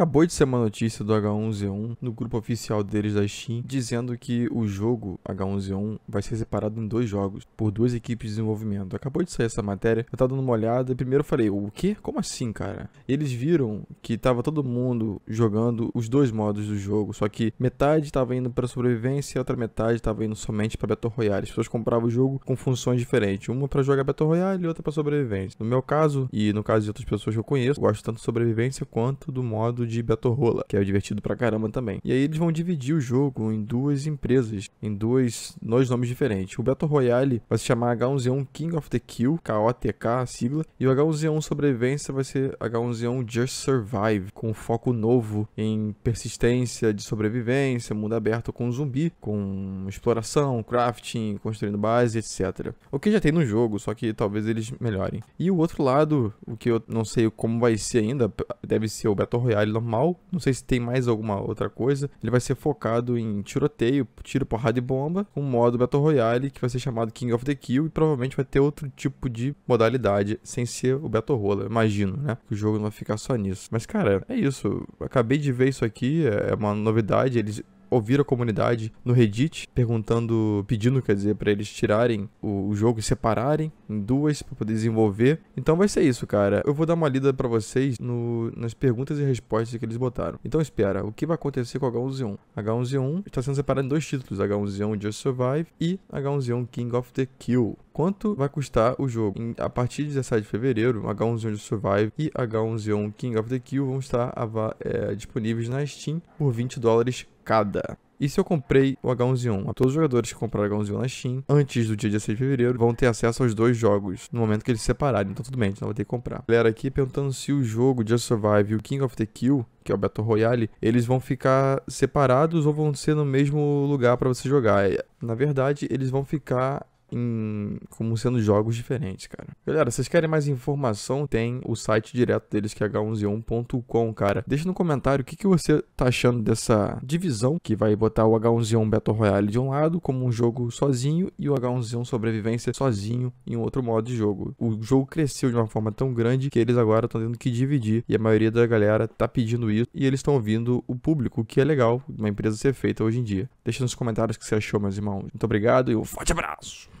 Acabou de ser uma notícia do H1Z1 no grupo oficial deles da Steam, dizendo que o jogo H1Z1 vai ser separado em dois jogos, por duas equipes de desenvolvimento. Acabou de sair essa matéria, eu tava dando uma olhada e primeiro eu falei, o quê? Como assim, cara? Eles viram que tava todo mundo jogando os dois modos do jogo, só que metade tava indo para sobrevivência e outra metade tava indo somente para Battle Royale. As pessoas compravam o jogo com funções diferentes, uma para jogar Battle Royale e outra para sobrevivência. No meu caso, e no caso de outras pessoas que eu conheço, eu gosto tanto de sobrevivência quanto do modo de Rola, que é divertido pra caramba também. E aí eles vão dividir o jogo em duas empresas, em dois, dois nomes diferentes. O Battle Royale vai se chamar H1Z1 King of the Kill, KOTK, a sigla, e o H1Z1 Sobrevivência vai ser H1Z1 Just Survive, com foco novo em persistência de sobrevivência, mundo aberto com zumbi, com exploração, crafting, construindo base, etc. O que já tem no jogo, só que talvez eles melhorem. E o outro lado, o que eu não sei como vai ser ainda, deve ser o Battle Royale normal. Não sei se tem mais alguma outra coisa. Ele vai ser focado em tiroteio, tiro, porrada e bomba, com modo Battle Royale que vai ser chamado King of the Kill e provavelmente vai ter outro tipo de modalidade sem ser o Battle Royale, imagino, né? Que o jogo não vai ficar só nisso. Mas cara, é isso. acabei de ver isso aqui, é, é uma novidade. Eles ouviram a comunidade no Reddit perguntando, pedindo, quer dizer, para eles tirarem o, o jogo e separarem em duas para poder desenvolver. Então vai ser isso, cara. Eu vou dar uma lida para vocês no, nas perguntas e respostas que eles botaram. Então espera, o que vai acontecer com o H1Z1? H1Z1 está sendo separado em dois títulos, H1Z1 Just Survive e H1Z1 King of the Kill quanto vai custar o jogo. Em, a partir de 17 de fevereiro, H1Z1 Survive e H1Z1 King of the Kill vão estar é, disponíveis na Steam por 20 dólares cada. E se eu comprei o H1Z1? Todos os jogadores que compraram o H1Z1 na Steam antes do dia 16 de fevereiro vão ter acesso aos dois jogos no momento que eles se separarem. Então tudo bem, a gente não vai ter que comprar. Galera aqui perguntando se o jogo Just Survive e o King of the Kill, que é o Battle Royale, eles vão ficar separados ou vão ser no mesmo lugar para você jogar. É, na verdade, eles vão ficar em como sendo jogos diferentes, cara. Galera, vocês querem mais informação? Tem o site direto deles que é h1z1.com, cara. Deixa no comentário o que, que você tá achando dessa divisão que vai botar o H1Z1 Battle Royale de um lado como um jogo sozinho e o H1Z1 Sobrevivência sozinho em outro modo de jogo. O jogo cresceu de uma forma tão grande que eles agora estão tendo que dividir e a maioria da galera tá pedindo isso e eles estão ouvindo o público, o que é legal uma empresa ser feita hoje em dia. Deixa nos comentários o que você achou, meus irmãos. Muito obrigado e um forte abraço!